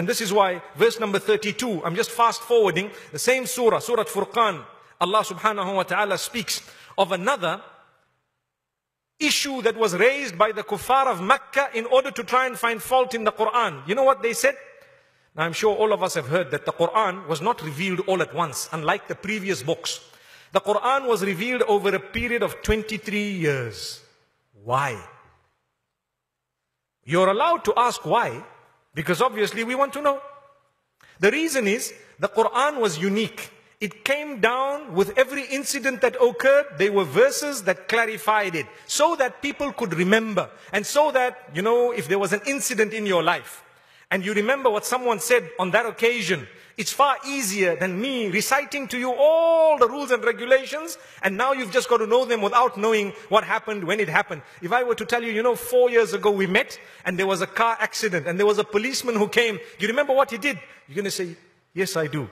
And this is why verse number 32, I'm just fast forwarding, the same surah, Surah Furqan, Allah subhanahu wa ta'ala speaks of another issue that was raised by the kuffar of Mecca in order to try and find fault in the Quran. You know what they said? Now I'm sure all of us have heard that the Quran was not revealed all at once, unlike the previous books. The Quran was revealed over a period of 23 years. Why? You're allowed to ask why, because obviously we want to know. The reason is the Quran was unique. It came down with every incident that occurred. They were verses that clarified it so that people could remember and so that, you know, if there was an incident in your life, and you remember what someone said on that occasion. It's far easier than me reciting to you all the rules and regulations. And now you've just got to know them without knowing what happened, when it happened. If I were to tell you, you know, four years ago we met and there was a car accident and there was a policeman who came. Do you remember what he did? You're going to say, yes, I do.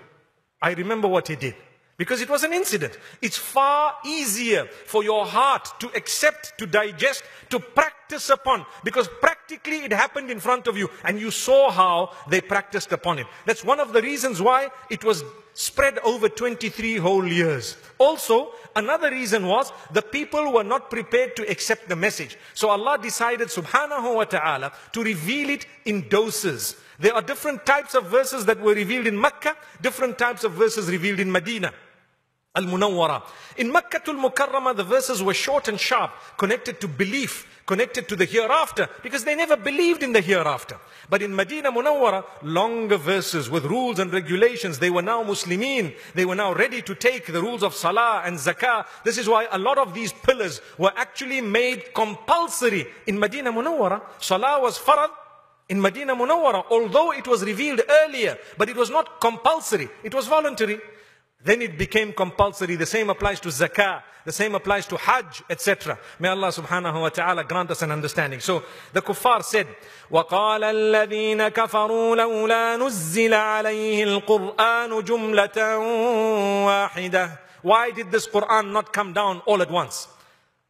I remember what he did because it was an incident. It's far easier for your heart to accept, to digest, to practice upon, because practically it happened in front of you and you saw how they practiced upon it. That's one of the reasons why it was spread over 23 whole years. Also, another reason was the people were not prepared to accept the message. So Allah decided subhanahu wa ta'ala to reveal it in doses. There are different types of verses that were revealed in Mecca, different types of verses revealed in Medina. Al-Munawwara. In Makkah al-Mukarramah, the verses were short and sharp, connected to belief, connected to the hereafter, because they never believed in the hereafter. But in Medina Munawwara, longer verses with rules and regulations. They were now Muslimin. They were now ready to take the rules of Salah and Zakah. This is why a lot of these pillars were actually made compulsory. In Medina Munawwara, Salah was farad, in Medina Munawwara, although it was revealed earlier, but it was not compulsory, it was voluntary. Then it became compulsory. The same applies to zakah. The same applies to hajj, etc. May Allah subhanahu wa ta'ala grant us an understanding. So the kuffar said, وَقَالَ الَّذِينَ كَفَرُوا لَوْلَا نُزِّلَ عَلَيْهِ الْقُرْآنُ جُمْلَةً وَاحِدَةً Why did this Quran not come down all at once?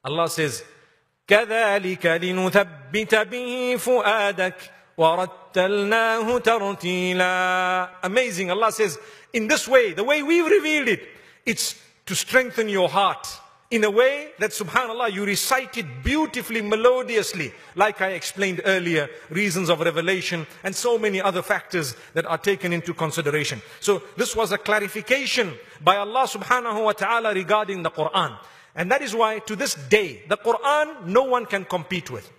Allah says, كَذَلِكَ لِنُثَبِّتَ بِهِ فُؤَادَكَ وَرَتَّلْنَاهُ تَرْتِيلًا Amazing. Allah says, in this way, the way we've revealed it, it's to strengthen your heart in a way that subhanallah you recite it beautifully melodiously like i explained earlier reasons of revelation and so many other factors that are taken into consideration so this was a clarification by allah subhanahu wa ta'ala regarding the quran and that is why to this day the quran no one can compete with